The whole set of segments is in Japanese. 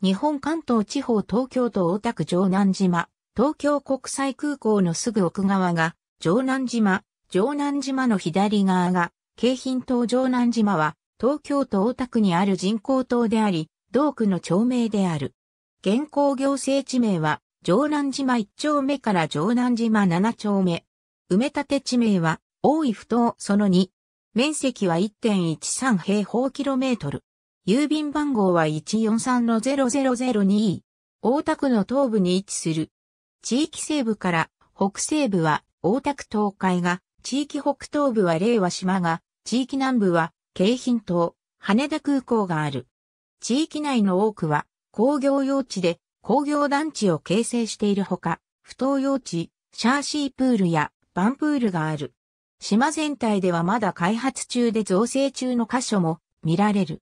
日本関東地方東京都大田区城南島、東京国際空港のすぐ奥側が、城南島、城南島の左側が、京浜東城南島は、東京都大田区にある人工島であり、同区の町名である。現行行政地名は、城南島1丁目から城南島7丁目。埋め立て地名は、大井ふ頭その2。面積は1.13平方キロメートル。郵便番号は143 00002。大田区の東部に位置する。地域西部から北西部は大田区東海が、地域北東部は令和島が、地域南部は京浜島、羽田空港がある。地域内の多くは工業用地で工業団地を形成しているほか、不当用地、シャーシープールやバンプールがある。島全体ではまだ開発中で造成中の箇所も見られる。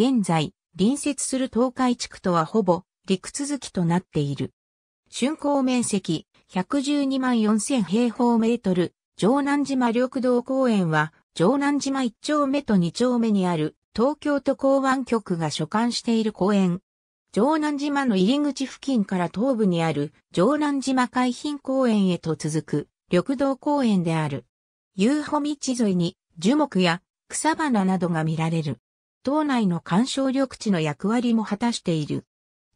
現在、隣接する東海地区とはほぼ陸続きとなっている。竣工面積112万4000平方メートル、城南島緑道公園は、城南島1丁目と2丁目にある東京都港湾局が所管している公園。城南島の入り口付近から東部にある城南島海浜公園へと続く緑道公園である。遊歩道沿いに樹木や草花などが見られる。島内の干渉緑地の役割も果たしている。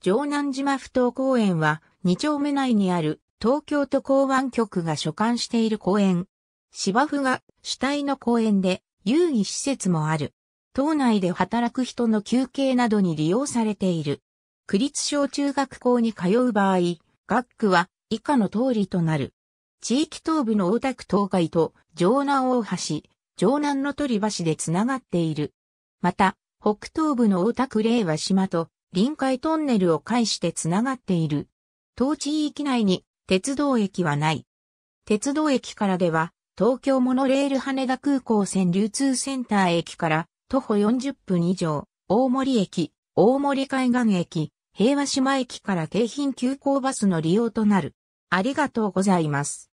城南島不島公園は、二丁目内にある東京都港湾局が所管している公園。芝生が主体の公園で遊戯施設もある。島内で働く人の休憩などに利用されている。区立小中学校に通う場合、学区は以下の通りとなる。地域東部の大田区東海と城南大橋、城南の鳥橋でつながっている。また、北東部の大田区令和島と臨海トンネルを介してつながっている。当地域内に鉄道駅はない。鉄道駅からでは、東京モノレール羽田空港線流通センター駅から徒歩40分以上、大森駅、大森海岸駅、平和島駅から京浜急行バスの利用となる。ありがとうございます。